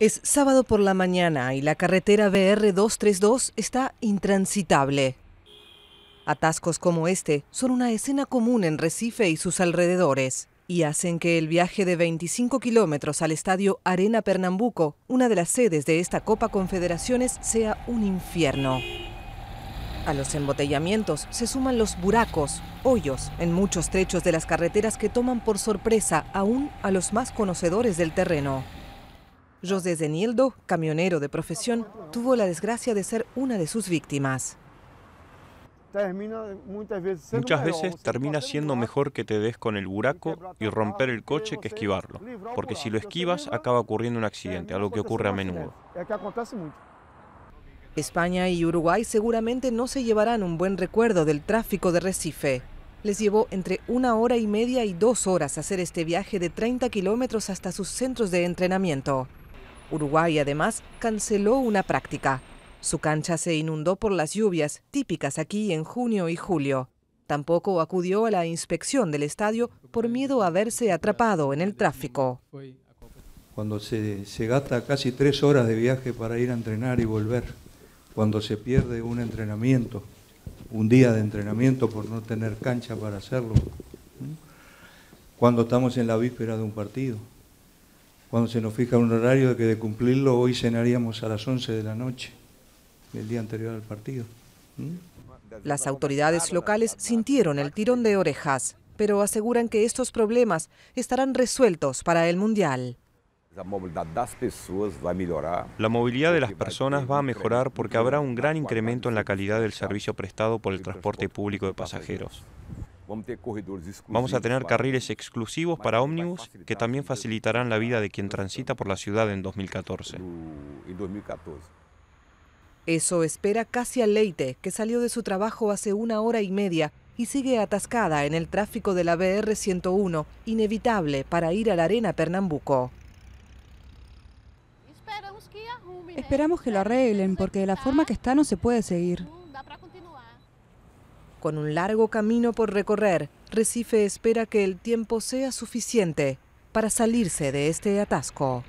Es sábado por la mañana y la carretera BR-232 está intransitable. Atascos como este son una escena común en Recife y sus alrededores y hacen que el viaje de 25 kilómetros al estadio Arena Pernambuco, una de las sedes de esta Copa Confederaciones, sea un infierno. A los embotellamientos se suman los buracos, hoyos, en muchos trechos de las carreteras que toman por sorpresa aún a los más conocedores del terreno. José Zenildo, camionero de profesión, tuvo la desgracia de ser una de sus víctimas. Muchas veces termina siendo mejor que te des con el buraco y romper el coche que esquivarlo, porque si lo esquivas acaba ocurriendo un accidente, algo que ocurre a menudo. España y Uruguay seguramente no se llevarán un buen recuerdo del tráfico de Recife. Les llevó entre una hora y media y dos horas hacer este viaje de 30 kilómetros hasta sus centros de entrenamiento. Uruguay además canceló una práctica. Su cancha se inundó por las lluvias típicas aquí en junio y julio. Tampoco acudió a la inspección del estadio por miedo a verse atrapado en el tráfico. Cuando se, gasta casi tres horas de viaje para ir a entrenar y volver, cuando se pierde un entrenamiento, un día de entrenamiento por no tener cancha para hacerlo, cuando estamos en la víspera de un partido cuando se nos fija un horario de que de cumplirlo hoy cenaríamos a las 11 de la noche el día anterior al partido. ¿Mm? Las autoridades locales sintieron el tirón de orejas, pero aseguran que estos problemas estarán resueltos para el Mundial. La movilidad de las personas va a mejorar porque habrá un gran incremento en la calidad del servicio prestado por el transporte público de pasajeros. Vamos a tener carriles exclusivos para ómnibus que también facilitarán la vida de quien transita por la ciudad en 2014. Eso espera Casi al Leite, que salió de su trabajo hace una hora y media y sigue atascada en el tráfico de la BR-101, inevitable para ir a la arena Pernambuco. Esperamos que lo arreglen porque de la forma que está no se puede seguir. Con un largo camino por recorrer, Recife espera que el tiempo sea suficiente para salirse de este atasco.